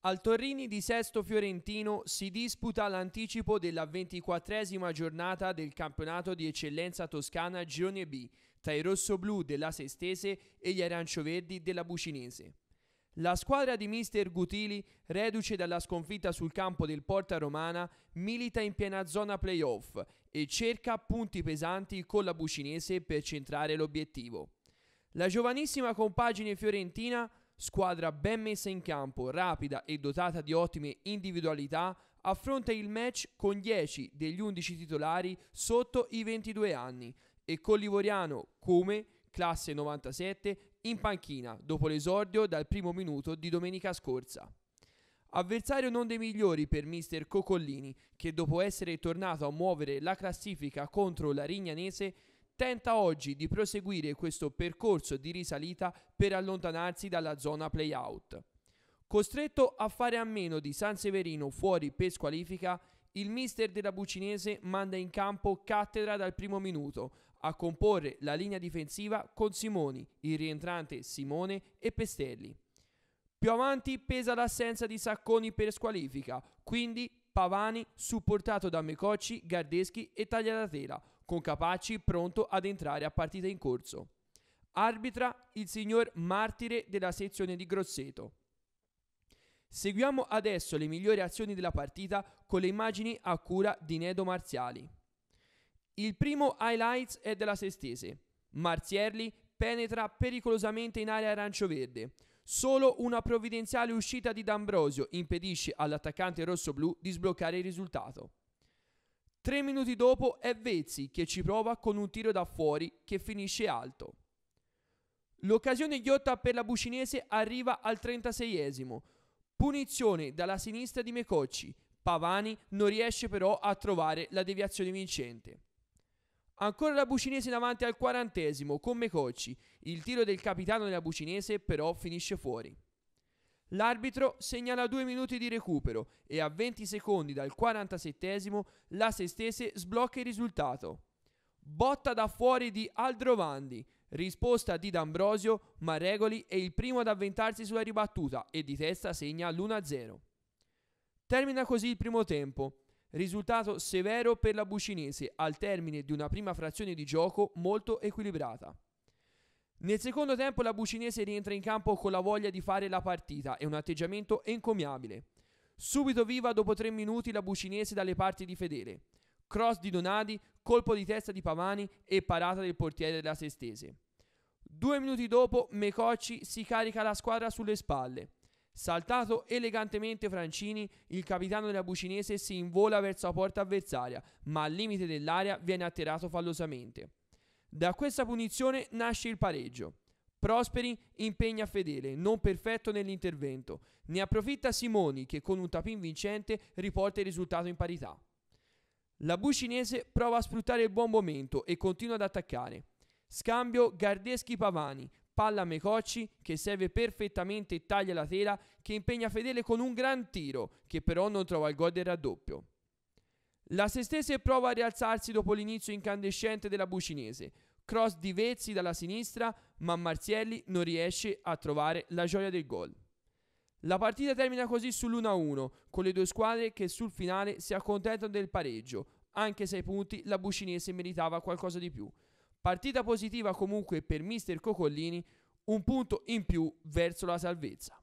Al Torrini di Sesto Fiorentino si disputa l'anticipo della ventiquattresima giornata del campionato di eccellenza toscana Girone B tra i rossoblù della Sestese e gli arancioverdi della Bucinese. La squadra di mister Gutili, reduce dalla sconfitta sul campo del Porta Romana, milita in piena zona playoff e cerca punti pesanti con la Bucinese per centrare l'obiettivo. La giovanissima compagine fiorentina, squadra ben messa in campo, rapida e dotata di ottime individualità, affronta il match con 10 degli 11 titolari sotto i 22 anni e con Livoriano, come classe 97, in panchina dopo l'esordio dal primo minuto di domenica scorsa. Avversario non dei migliori per mister Cocollini, che dopo essere tornato a muovere la classifica contro la Rignanese, tenta oggi di proseguire questo percorso di risalita per allontanarsi dalla zona play-out. Costretto a fare a meno di San Severino fuori per squalifica, il mister della Bucinese manda in campo Cattedra dal primo minuto a comporre la linea difensiva con Simoni, il rientrante Simone e Pestelli. Più avanti pesa l'assenza di Sacconi per squalifica, quindi Pavani supportato da Mecocci, Gardeschi e Tagliatela, con Capacci pronto ad entrare a partita in corso. Arbitra il signor Martire della sezione di Grosseto. Seguiamo adesso le migliori azioni della partita con le immagini a cura di Nedo Marziali. Il primo highlights è della Sestese. Marzierli penetra pericolosamente in area arancio-verde. Solo una provvidenziale uscita di D'Ambrosio impedisce all'attaccante rossoblù di sbloccare il risultato. Tre minuti dopo è Vezzi che ci prova con un tiro da fuori che finisce alto. L'occasione ghiotta per la Bucinese arriva al 36esimo Punizione dalla sinistra di Mecocci. Pavani non riesce però a trovare la deviazione vincente. Ancora la Bucinese davanti al quarantesimo con Mecocci. Il tiro del capitano della Bucinese però finisce fuori. L'arbitro segnala due minuti di recupero e a 20 secondi dal 47 la Sestese sblocca il risultato. Botta da fuori di Aldrovandi, Risposta di D'Ambrosio, ma Regoli è il primo ad avventarsi sulla ribattuta e di testa segna l'1-0. Termina così il primo tempo. Risultato severo per la Bucinese al termine di una prima frazione di gioco molto equilibrata. Nel secondo tempo la Bucinese rientra in campo con la voglia di fare la partita e un atteggiamento encomiabile. Subito viva dopo tre minuti la Bucinese dalle parti di Fedele cross di Donadi, colpo di testa di Pavani e parata del portiere della Sestese. Due minuti dopo Mecocci si carica la squadra sulle spalle. Saltato elegantemente Francini, il capitano della Bucinese si invola verso la porta avversaria, ma al limite dell'area viene atterrato fallosamente. Da questa punizione nasce il pareggio. Prosperi impegna Fedele, non perfetto nell'intervento. Ne approfitta Simoni che con un tapin vincente riporta il risultato in parità. La Bu cinese prova a sfruttare il buon momento e continua ad attaccare. Scambio Gardeschi-Pavani, palla a Mecocci che serve perfettamente e taglia la tela che impegna Fedele con un gran tiro che però non trova il gol del raddoppio. La Sestese prova a rialzarsi dopo l'inizio incandescente della Bucinese. Cross di Vezzi dalla sinistra, ma Marzielli non riesce a trovare la gioia del gol. La partita termina così sull'1-1, con le due squadre che sul finale si accontentano del pareggio, anche se ai punti la Bucinese meritava qualcosa di più. Partita positiva comunque per mister Cocollini, un punto in più verso la salvezza.